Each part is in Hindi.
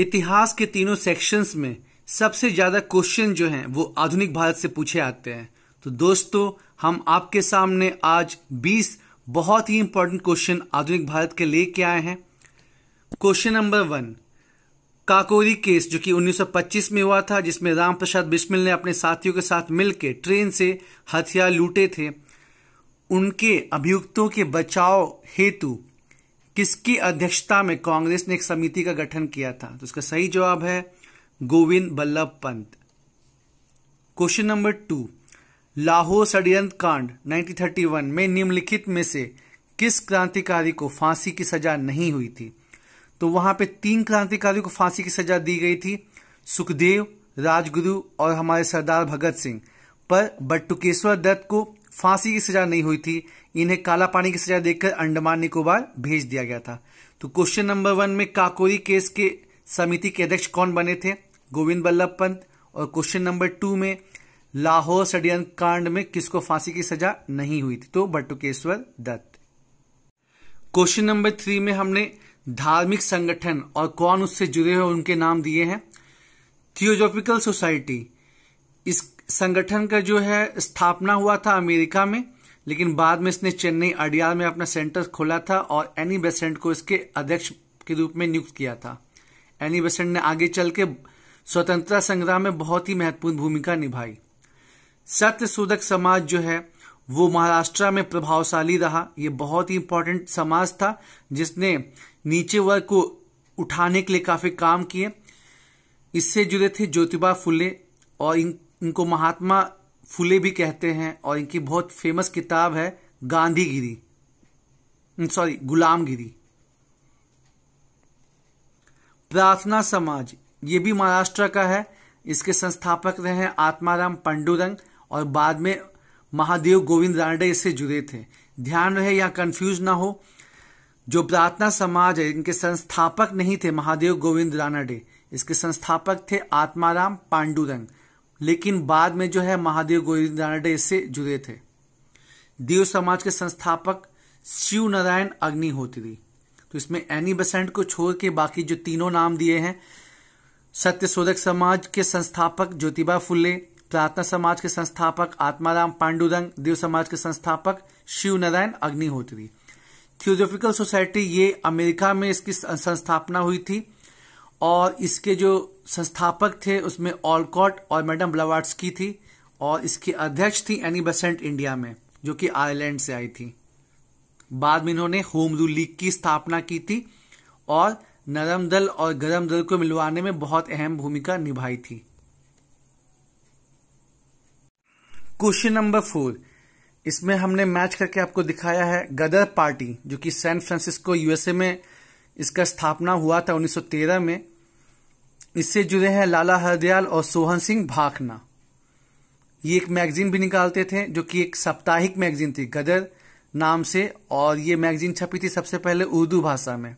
इतिहास के तीनों सेक्शंस में सबसे ज़्यादा क्वेश्चन जो हैं वो आधुनिक भारत से पूछे आते हैं तो दोस्तों हम आपके सामने आज 20 बहुत ही इंपॉर्टेंट क्वेश्चन आधुनिक भारत के लेके आए हैं question number one Kakori case जो कि 1925 में हुआ था जिसमें राम प्रसाद बिस्मिल ने अपने साथियों के साथ मिलकर ट्रेन से हथियार लूटे थे उनके अभियुक्तों के बचाव हेतु किसकी अध्यक्षता में कांग्रेस ने एक समिति का गठन किया था तो इसका सही जवाब है Govind Ballabh Pant question number two Lahore षडयंत्र कांड 1931 में निम्नलिखित में से किस क्रांतिकारी को फांसी की सजा नहीं हुई थी तो वहां पे तीन क्रांतिकारियों को फांसी की सजा दी गई थी सुखदेव राजगुरु और हमारे सरदार भगत सिंह पर बटुकेश्वर दत्त को फांसी की सजा नहीं हुई थी इन्हें काला पानी की सजा देकर अंडमान निकोबार भेज दिया गया था तो क्वेश्चन नंबर वन में काकोरी केस के समिति के अध्यक्ष कौन बने थे गोविंद बल्लभ पंत और क्वेश्चन नंबर टू में लाहौर षडयंत्र कांड में किसको फांसी की सजा नहीं हुई थी तो Batukeshwar Dutt question number three में हमने धार्मिक संगठन और कौन उससे जुड़े हुए उनके नाम दिए हैं थियोजॉफिकल सोसाइटी इस संगठन का जो है स्थापना हुआ था अमेरिका में लेकिन बाद में इसने चेन्नई अडियाल में अपना सेंटर खोला था और एनी बेसेंट को इसके अध्यक्ष के रूप में नियुक्त किया था एनी बेसेंट ने आगे चल के स्वतंत्रता संग्राम में बहुत ही महत्वपूर्ण भूमिका निभाई सत्य सूदक समाज जो है वो महाराष्ट्र में प्रभावशाली रहा ये बहुत ही इंपॉर्टेंट समाज था जिसने नीचे वर्ग को उठाने के लिए काफी काम किए इससे जुड़े थे ज्योतिबा फुले और इन इनको महात्मा फुले भी कहते हैं और इनकी बहुत फेमस किताब है गांधीगिरी सॉरी गुलामगिरी प्रार्थना समाज ये भी महाराष्ट्र का है इसके संस्थापक रहे हैं आत्माराम पंडुरंग और बाद में महादेव गोविंद रानडे इससे जुड़े थे ध्यान रहे या कंफ्यूज ना हो जो प्रार्थना समाज है इनके संस्थापक नहीं थे महादेव गोविंद रानडे इसके संस्थापक थे आत्माराम पांडुरंग लेकिन बाद में जो है महादेव गोविंद नारायण इससे जुड़े थे देव समाज के संस्थापक शिव नारायण अग्निहोत्री तो इसमें एनी बसेंट को छोड़ के बाकी जो तीनों नाम दिए हैं सत्यशोधक समाज के संस्थापक ज्योतिबा फुल्ले प्रार्थना समाज के संस्थापक आत्माराम पांडुरंग देव समाज के संस्थापक शिव नारायण अग्निहोत्री थियोजोफिकल सोसाइटी ये अमेरिका में इसकी संस्थापना हुई थी और इसके जो संस्थापक थे उसमें ऑलकॉट और मैडम की थी और इसकी अध्यक्ष थी एनी बसेंट इंडिया में जो कि आयरलैंड से आई थी बाद में इन्होंने होम रूल लीग की स्थापना की थी और नरम दल और गरम दल को मिलवाने में बहुत अहम भूमिका निभाई थी क्वेश्चन नंबर फोर इसमें हमने मैच करके आपको दिखाया है गदर पार्टी जो कि सैन फ्रांसिस्को यूएसए में इसका स्थापना हुआ था 1913 में इससे जुड़े हैं लाला हरदयाल और सोहन सिंह भाखना ये एक मैगजीन भी निकालते थे जो कि एक साप्ताहिक मैगजीन थी गदर नाम से और ये मैगजीन छपी थी सबसे पहले उर्दू भाषा में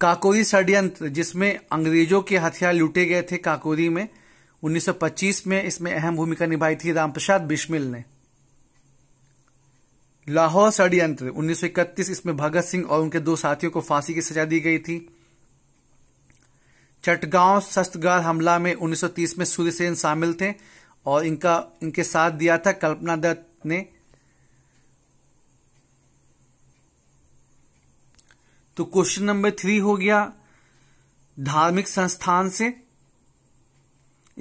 काकोरी षड्यंत्र जिसमें अंग्रेजों के हथियार लूटे गए थे काकोरी में 1925 में इसमें अहम भूमिका निभाई थी रामप्रसाद बिश्मिल ने लाहौर षड्यंत्र 1931 इसमें भगत सिंह और उनके दो साथियों को फांसी की सजा दी गई थी चटगांव शस्त्रगार हमला में 1930 में सूर्यसेन शामिल थे और इनका इनके साथ दिया था कल्पना दत्त ने तो क्वेश्चन नंबर थ्री हो गया धार्मिक संस्थान से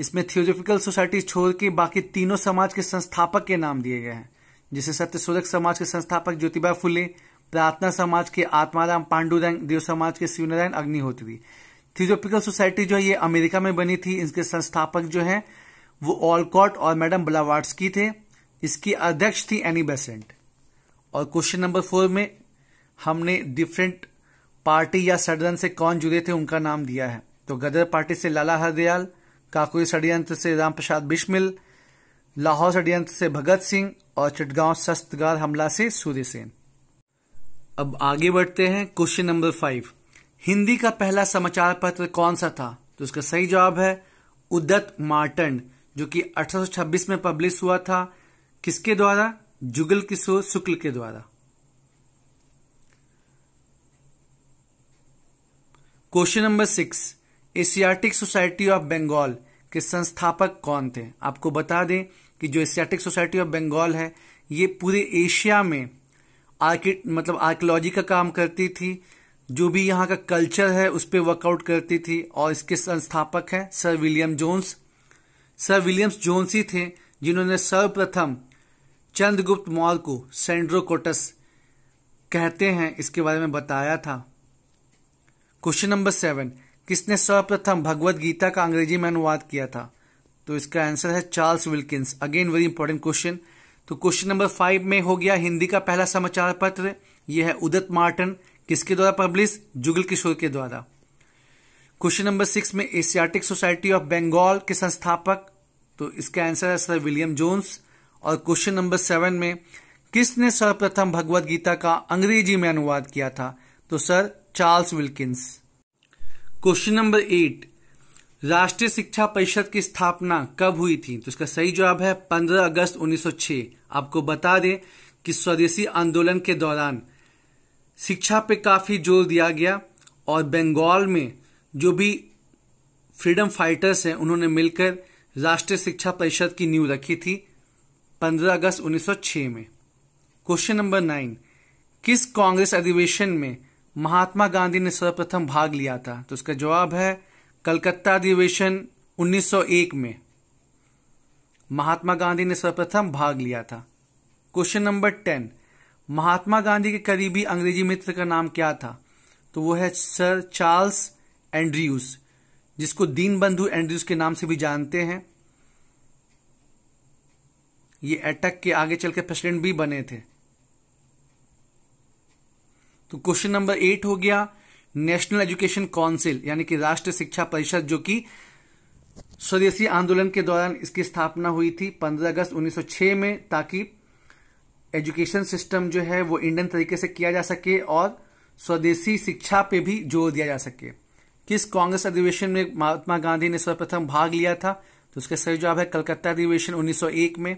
इसमें थियोजोफिकल सोसाइटी छोड़ के बाकी तीनों समाज के संस्थापक के नाम दिए गए हैं जिसे सत्य सूरक समाज के संस्थापक ज्योतिबा फुले प्रार्थना समाज के आत्माराम पांडुरंग देव समाज के शिवनारायण अग्निहोत्री थियोजोपिकल सोसाइटी जो है ये अमेरिका में बनी थी इसके संस्थापक जो है वो ऑलकॉट और मैडम की थे इसकी अध्यक्ष थी एनी बेसेंट और क्वेश्चन नंबर फोर में हमने डिफरेंट पार्टी या सडन से कौन जुड़े थे उनका नाम दिया है तो गदर पार्टी से लाला हरदयाल काकुरी षडयंत्र से राम प्रसाद बिश्मिल लाहौर षडयंत्र से भगत सिंह और चिटगांव शस्त्रगार हमला से सूर्य सेन अब आगे बढ़ते हैं क्वेश्चन नंबर फाइव हिंदी का पहला समाचार पत्र कौन सा था तो उसका सही जवाब है उदत मार्टन जो कि 1826 में पब्लिश हुआ था किसके द्वारा जुगल किशोर शुक्ल के द्वारा question number six Asiatic society of Bengal के संस्थापक कौन थे आपको बता दें कि जो एशियाटिक सोसाइटी ऑफ बंगाल है ये पूरे एशिया में आर्कि मतलब आर्कियोलॉजी का काम करती थी जो भी यहाँ का कल्चर है उस पर वर्कआउट करती थी और इसके संस्थापक हैं sir William Jones sir Williams Jones ही थे जिन्होंने सर्वप्रथम चंद्रगुप्त मौर्य को सेंड्रोकोटस कहते हैं इसके बारे में बताया था क्वेश्चन नंबर सेवन किसने सर्वप्रथम भगवत गीता का अंग्रेजी में अनुवाद किया था तो इसका आंसर है Charles Wilkins again very important question तो क्वेश्चन नंबर फाइव में हो गया हिंदी का पहला समाचार पत्र यह है उदत मार्टन किसके द्वारा पब्लिश जुगल किशोर के द्वारा क्वेश्चन नंबर सिक्स में एशियाटिक सोसाइटी ऑफ बंगाल के संस्थापक तो इसका आंसर है सर विलियम जोन्स और क्वेश्चन नंबर सेवन में किसने सर्वप्रथम भगवद गीता का अंग्रेजी में अनुवाद किया था तो sir Charles Wilkins question number eight राष्ट्रीय शिक्षा परिषद की स्थापना कब हुई थी तो इसका सही जवाब है 15 अगस्त 1906 आपको बता दें कि स्वदेशी आंदोलन के दौरान शिक्षा पे काफ़ी जोर दिया गया और बंगाल में जो भी फ्रीडम फाइटर्स हैं उन्होंने मिलकर राष्ट्रीय शिक्षा परिषद की नींव रखी थी 15 अगस्त 1906 में क्वेश्चन नंबर नाइन किस कांग्रेस अधिवेशन में महात्मा गांधी ने सर्वप्रथम भाग लिया था तो उसका जवाब है कलकत्ता अधिवेशन 1901 में महात्मा गांधी ने सर्वप्रथम भाग लिया था question number ten Mahatma Gandhi के करीबी अंग्रेजी मित्र का नाम क्या था तो वो है सर चार्ल्स एंड्रयूज जिसको दीनबंधु एंड्रयूज के नाम से भी जानते हैं ये अटक के आगे चल के प्रेसिडेंट भी बने थे तो क्वेश्चन नंबर एट हो गया नेशनल एजुकेशन काउंसिल यानी कि राष्ट्रीय शिक्षा परिषद जो कि स्वदेशी आंदोलन के दौरान इसकी स्थापना हुई थी 15 अगस्त 1906 में ताकि एजुकेशन सिस्टम जो है वो इंडियन तरीके से किया जा सके और स्वदेशी शिक्षा पे भी जोर दिया जा सके किस कांग्रेस अधिवेशन में महात्मा गांधी ने सर्वप्रथम भाग लिया था तो उसका सही जवाब है कलकत्ता अधिवेशन 1901 में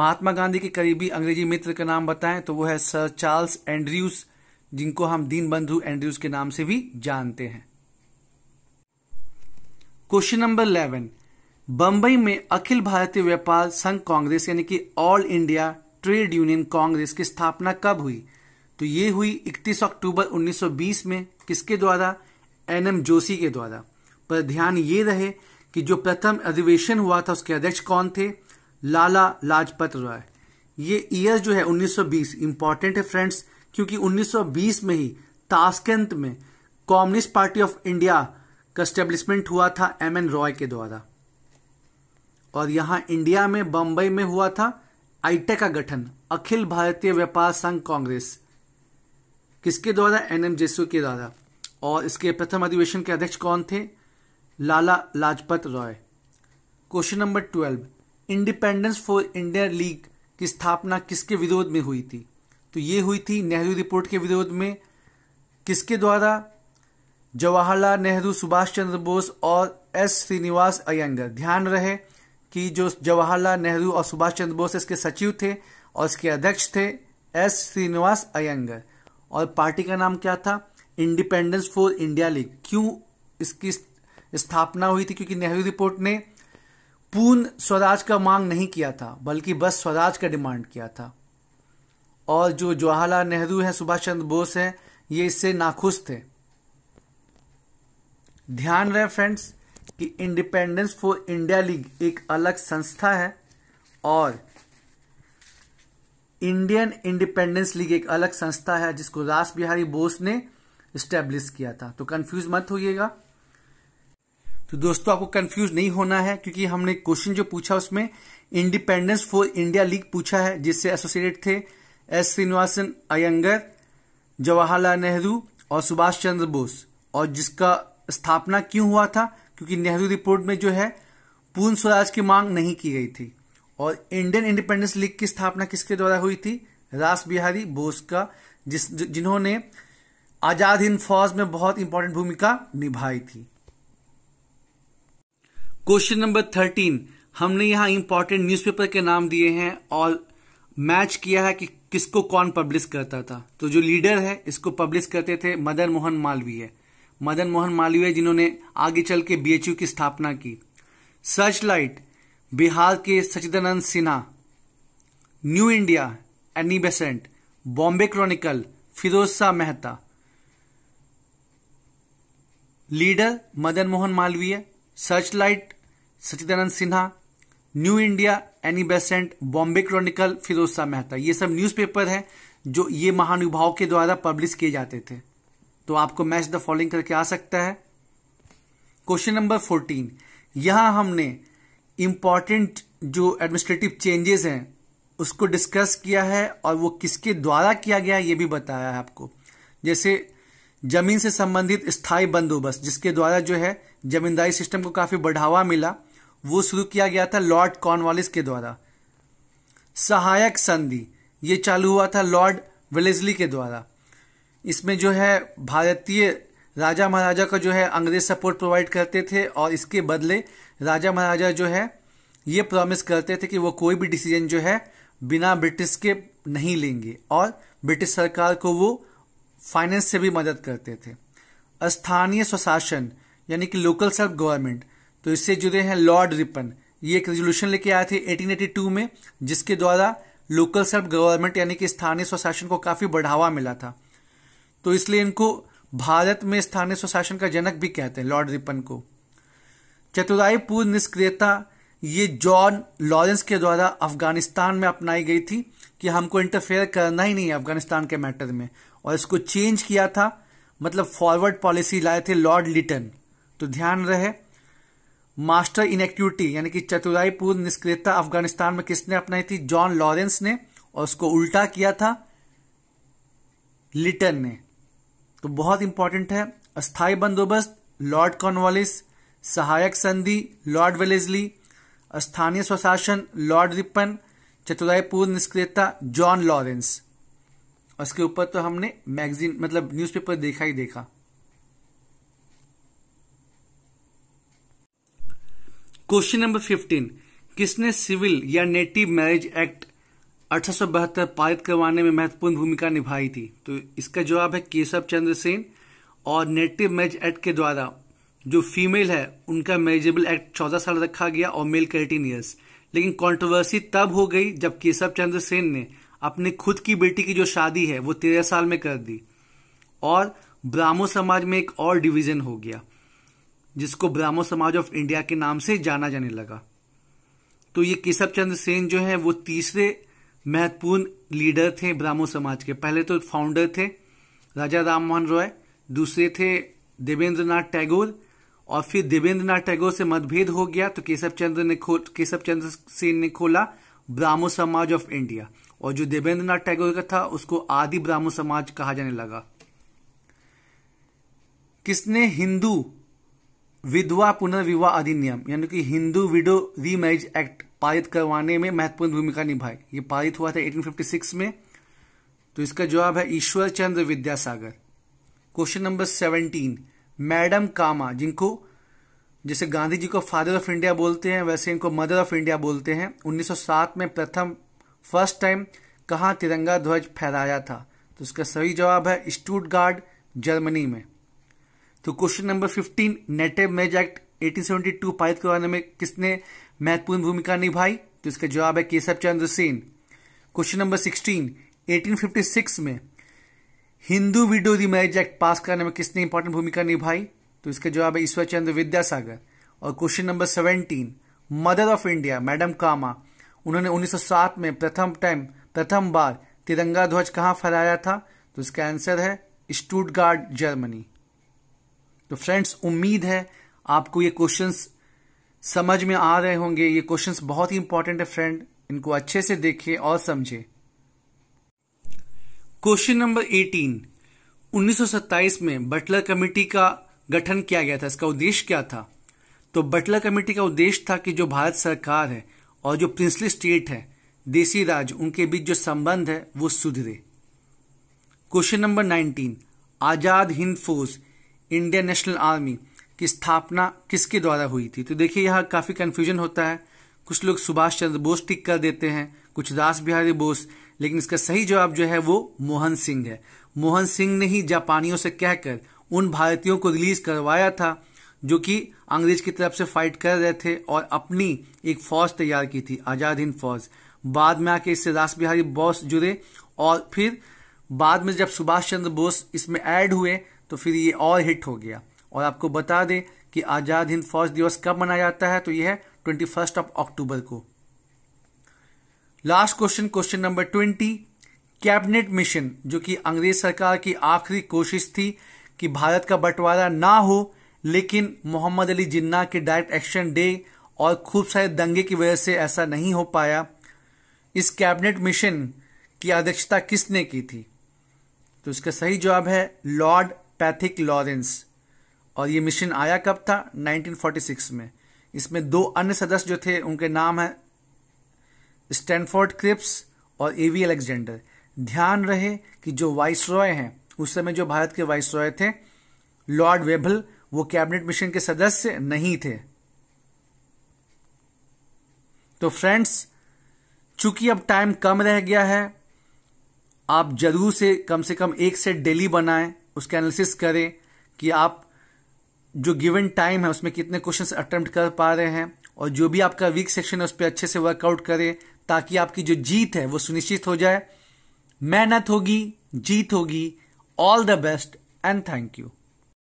महात्मा गांधी के करीबी अंग्रेजी मित्र का नाम बताएं तो वो है सर चार्ल्स एंड्रयूज जिनको हम दीन बंधु एंड्रयूज के नाम से भी जानते हैं क्वेश्चन नंबर इलेवन बंबई में अखिल भारतीय व्यापार संघ कांग्रेस यानी कि all India trade union congress की स्थापना कब हुई तो ये हुई 31 अक्टूबर 1920 में किसके द्वारा एन एम जोशी के द्वारा पर ध्यान ये रहे कि जो प्रथम अधिवेशन हुआ था उसके अध्यक्ष कौन थे लाला लाजपत राय ये ईयर जो है 1920 इंपॉर्टेंट है फ्रेंड्स क्योंकि 1920 में ही ताशकंत में कम्युनिस्ट पार्टी ऑफ इंडिया का स्टेब्लिशमेंट हुआ था एम एन रॉय के द्वारा और यहां इंडिया में बंबई में हुआ था आईटे का गठन अखिल भारतीय व्यापार संघ कांग्रेस किसके द्वारा एन एम जेसू के द्वारा और इसके प्रथम अधिवेशन के अध्यक्ष कौन थे Lala Lajpat Rai question number twelve Independence for India League की स्थापना किसके विरोध में हुई थी तो ये हुई थी नेहरू रिपोर्ट के विरोध में किसके द्वारा जवाहरलाल नेहरू सुभाष चंद्र बोस और एस श्रीनिवास अयंगर ध्यान रहे कि जो जवाहरलाल नेहरू और सुभाष चंद्र बोस इसके सचिव थे और इसके अध्यक्ष थे एस श्रीनिवास अयंगर और पार्टी का नाम क्या था इंडिपेंडेंस फॉर इंडिया लीग क्यों इसकी स्थापना हुई थी क्योंकि नेहरू रिपोर्ट ने पूर्ण स्वराज का मांग नहीं किया था बल्कि बस स्वराज का डिमांड किया था और जो जवाहरलाल नेहरू है सुभाष चंद्र बोस है ये इससे नाखुश थे ध्यान रहे फ्रेंड्स कि इंडिपेंडेंस फॉर इंडिया लीग एक अलग संस्था है और इंडियन इंडिपेंडेंस लीग एक अलग संस्था है जिसको रास बिहारी बोस ने स्टेब्लिश किया था तो कंफ्यूज मत होइएगा तो दोस्तों आपको कंफ्यूज नहीं होना है क्योंकि हमने क्वेश्चन जो पूछा उसमें इंडिपेंडेंस फॉर इंडिया लीग पूछा है जिससे एसोसिएटेड थे एस श्रीनिवासन अयंगर जवाहरलाल नेहरू और सुभाष चंद्र बोस और जिसका स्थापना क्यों हुआ था क्योंकि नेहरू रिपोर्ट में जो है पूर्ण स्वराज की मांग नहीं की गई थी और इंडियन इंडिपेंडेंस लीग की स्थापना किसके द्वारा हुई थी रास बिहारी बोस का जिस जिन्होंने आजाद हिंद फौज में बहुत इंपॉर्टेंट भूमिका निभाई थी क्वेश्चन नंबर थर्टीन हमने यहां इंपॉर्टेंट न्यूज़पेपर के नाम दिए हैं और मैच किया है कि किसको कौन पब्लिश करता था तो जो लीडर है इसको पब्लिश करते थे मदन मोहन मालवीय मदन मोहन मालवीय जिन्होंने आगे चल के बी की स्थापना की सर्च लाइट बिहार के Sachchidananda Sinha new India Annie Besant Bombay chronicle Firoz Shah Mehta leader Madan Mohan Malaviya search light Sachchidananda Sinha new India Annie Besant Bombay chronicle Firoz Shah Mehta ये सब न्यूज़पेपर हैं जो ये महानुभाव के द्वारा पब्लिश किए जाते थे तो आपको मैच द फॉलोइंग करके आ सकता है क्वेश्चन नंबर फोर्टीन यहां हमने इंपॉर्टेंट जो एडमिनिस्ट्रेटिव चेंजेस हैं उसको डिस्कस किया है और वो किसके द्वारा किया गया ये भी बताया है आपको जैसे जमीन से संबंधित स्थायी बंदोबस्त जिसके द्वारा जो है जमींदारी सिस्टम को काफी बढ़ावा मिला वो शुरू किया गया था लॉर्ड कॉर्नवालिस के द्वारा सहायक संधि ये चालू हुआ था लॉर्ड वेलेजली के द्वारा इसमें जो है भारतीय राजा महाराजा का जो है अंग्रेज सपोर्ट प्रोवाइड करते थे और इसके बदले राजा महाराजा जो है ये प्रॉमिस करते थे कि वो कोई भी डिसीजन जो है बिना ब्रिटिश के नहीं लेंगे और ब्रिटिश सरकार को वो फाइनेंस से भी मदद करते थे स्थानीय स्वशासन यानी कि लोकल सेल्फ गवर्नमेंट तो इससे जुड़े हैं लॉर्ड रिपन ये एक रेजोल्यूशन लेके आए थे 1882 में जिसके द्वारा लोकल सेल्फ गवर्नमेंट यानी कि स्थानीय स्वशासन को काफी बढ़ावा मिला था तो इसलिए इनको भारत में स्थानीय स्वशासन का जनक भी कहते हैं लॉर्ड रिपन को चतुराई पूर्व निष्क्रियता ये जॉन लॉरेंस के द्वारा अफगानिस्तान में अपनाई गई थी कि हमको इंटरफेयर करना ही नहीं है अफगानिस्तान के मैटर में और इसको चेंज किया था मतलब फॉरवर्ड पॉलिसी लाए थे लॉर्ड लिटन तो ध्यान रहे मास्टर इनएक्टिविटी यानी कि चतुराई पूर्व निष्क्रियता अफगानिस्तान में किसने अपनाई थी जॉन लॉरेंस ने और उसको उल्टा किया था लिटन ने तो बहुत इंपॉर्टेंट है अस्थाई बंदोबस्त लॉर्ड कॉर्नवालिस सहायक संधि लॉर्ड वेलेजली स्थानीय स्वशासन लॉर्ड रिपन चतुराई पूर्व निष्क्रियता जॉन लॉरेंस उसके ऊपर तो हमने मैगजीन मतलब न्यूज़पेपर देखा ही देखा क्वेश्चन नंबर फिफ्टीन किसने सिविल या नेटिव मैरिज एक्ट अठारह पारित करवाने में महत्वपूर्ण भूमिका निभाई थी तो इसका जवाब है केशव चंद्र सेन और नेटिव मैरिज एक्ट के द्वारा जो फीमेल है उनका मैरिजेबल एक्ट चौदह साल रखा गया और मेल का एटीन ईयर्स लेकिन कंट्रोवर्सी तब हो गई जब केशव चंद्र सेन ने अपने खुद की बेटी की जो शादी है वो तेरह साल में कर दी और ब्राह्मो समाज में एक और डिवीजन हो गया जिसको ब्राह्मो समाज ऑफ इंडिया के नाम से जाना जाने लगा तो ये केशव चंद्र सेन जो है वो तीसरे महत्वपूर्ण लीडर थे ब्राह्मो समाज के पहले तो फाउंडर थे राजा राम मोहन रॉय दूसरे थे देवेंद्र नाथ टैगोर और फिर देवेंद्र नाथ टैगोर से मतभेद हो गया तो केशव चंद्र ने खो केशव चंद्र सेन ने खोला ब्राह्मो समाज ऑफ इंडिया और जो देवेंद्र नाथ टैगोर का था उसको आदि ब्राह्मो समाज कहा जाने लगा किसने हिंदू विधवा पुनर्विवाह अधिनियम यानी कि हिंदू विडो रीमैरिज एक्ट पारित करवाने में महत्वपूर्ण भूमिका निभाई ये पारित हुआ था 1856 में तो इसका जवाब है Ishwar Chandra Vidyasagar question number seventeen madam Cama जिनको जैसे गांधी जी को फादर ऑफ इंडिया बोलते हैं वैसे इनको मदर ऑफ इंडिया बोलते हैं 1907 में प्रथम फर्स्ट टाइम कहाँ तिरंगा ध्वज फहराया था तो इसका सही जवाब है स्टूट जर्मनी में तो question number fifteen native marriage act टू पारित करवाने में किसने महत्वपूर्ण भूमिका निभाई तो इसका जवाब है Keshav Chandra Sen question number sixteen 1856 में Hindu widow marriage act pass करने में किसने इंपॉर्टेंट भूमिका निभाई तो इसका जवाब है ईश्वर चंद्र विद्यासागर और question number seventeen mother of India madam Cama उन्होंने 1907 में प्रथम टाइम प्रथम बार तिरंगा ध्वज कहाँ फहराया था तो इसका आंसर है स्टूटगार्ड जर्मनी तो फ्रेंड्स उम्मीद है आपको ये क्वेश्चंस समझ में आ रहे होंगे ये क्वेश्चंस बहुत ही इंपॉर्टेंट है फ्रेंड इनको अच्छे से देखिए और समझे क्वेश्चन नंबर 18 1927 में बटलर कमेटी का गठन किया गया था इसका उद्देश्य क्या था तो बटलर कमेटी का उद्देश्य था कि जो भारत सरकार है और जो प्रिंसली स्टेट है देसी राज उनके बीच जो संबंध है वो सुधरे question number 19 Azad Hind force Indian national army की स्थापना किसके द्वारा हुई थी तो देखिए यहाँ काफ़ी कन्फ्यूजन होता है कुछ लोग सुभाष चंद्र बोस टिक कर देते हैं कुछ रास बिहारी बोस लेकिन इसका सही जवाब जो है वो मोहन सिंह है मोहन सिंह ने ही जापानियों से कहकर उन भारतीयों को रिलीज करवाया था जो कि अंग्रेज की तरफ से फाइट कर रहे थे और अपनी एक फौज तैयार की थी आजाद हिंद फौज बाद में आके इससे रास बिहारी बोस जुड़े और फिर बाद में जब सुभाष चंद्र बोस इसमें ऐड हुए तो फिर ये और हिट हो गया और आपको बता दें कि आज़ाद हिंद फौज दिवस कब मनाया जाता है तो यह है ट्वेंटी फर्स्ट ऑफ अक्टूबर को last question question number twenty cabinet mission जो कि अंग्रेज सरकार की आखिरी कोशिश थी कि भारत का बंटवारा ना हो लेकिन मोहम्मद अली जिन्ना के डायरेक्ट एक्शन डे और खूब सारे दंगे की वजह से ऐसा नहीं हो पाया इस कैबिनेट मिशन की अध्यक्षता किसने की थी तो इसका सही जवाब है लॉर्ड पैथिक लॉरेंस और ये मिशन आया कब था 1946 में इसमें दो अन्य सदस्य जो थे उनके नाम हैं स्टैनफोर्ड क्रिप्स और एवी अलेक्जेंडर ध्यान रहे कि जो वाइस रॉय हैं उस समय जो भारत के वाइस रॉय थे लॉर्ड वेबल वो कैबिनेट मिशन के सदस्य नहीं थे तो फ्रेंड्स चूंकि अब टाइम कम रह गया है आप जरूर से कम से कम एक सेट डेली बनाएं उसके एनालिसिस करें कि आप जो गिवन टाइम है उसमें कितने क्वेश्चंस अटेम्प्ट कर पा रहे हैं और जो भी आपका वीक सेक्शन है उस पर अच्छे से वर्कआउट करें ताकि आपकी जो जीत है वो सुनिश्चित हो जाए मेहनत होगी जीत होगी all the best and thank you